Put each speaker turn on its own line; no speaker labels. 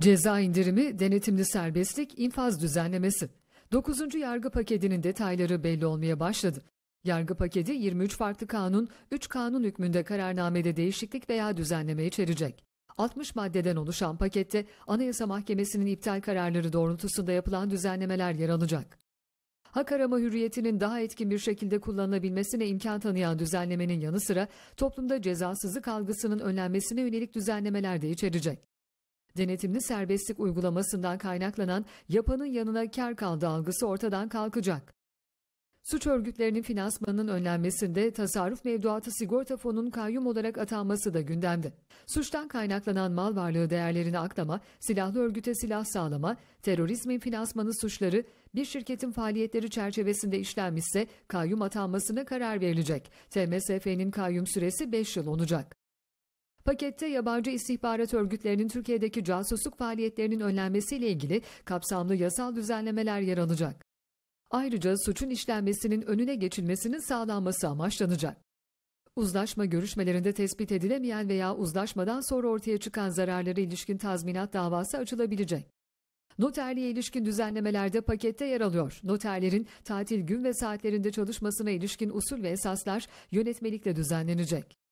Ceza indirimi, denetimli serbestlik, infaz düzenlemesi. 9. yargı paketinin detayları belli olmaya başladı. Yargı paketi 23 farklı kanun, 3 kanun hükmünde kararnamede değişiklik veya düzenleme içerecek. 60 maddeden oluşan pakette Anayasa Mahkemesi'nin iptal kararları doğrultusunda yapılan düzenlemeler yer alacak. Hak arama hürriyetinin daha etkin bir şekilde kullanılabilmesine imkan tanıyan düzenlemenin yanı sıra toplumda cezasızlık algısının önlenmesine yönelik düzenlemeler de içerecek. Denetimli serbestlik uygulamasından kaynaklanan yapanın yanına kar kaldı algısı ortadan kalkacak. Suç örgütlerinin finansmanının önlenmesinde tasarruf mevduatı sigorta fonunun kayyum olarak atanması da gündemde. Suçtan kaynaklanan mal varlığı değerlerini aklama, silahlı örgüte silah sağlama, terörizmin finansmanı suçları bir şirketin faaliyetleri çerçevesinde işlenmişse kayyum atanmasına karar verilecek. TMSF'nin kayyum süresi 5 yıl olacak. Pakette yabancı istihbarat örgütlerinin Türkiye'deki casusluk faaliyetlerinin önlenmesiyle ilgili kapsamlı yasal düzenlemeler yer alacak. Ayrıca suçun işlenmesinin önüne geçilmesinin sağlanması amaçlanacak. Uzlaşma görüşmelerinde tespit edilemeyen veya uzlaşmadan sonra ortaya çıkan zararlara ilişkin tazminat davası açılabilecek. Noterliğe ilişkin düzenlemeler de pakette yer alıyor. Noterlerin tatil gün ve saatlerinde çalışmasına ilişkin usul ve esaslar yönetmelikle düzenlenecek.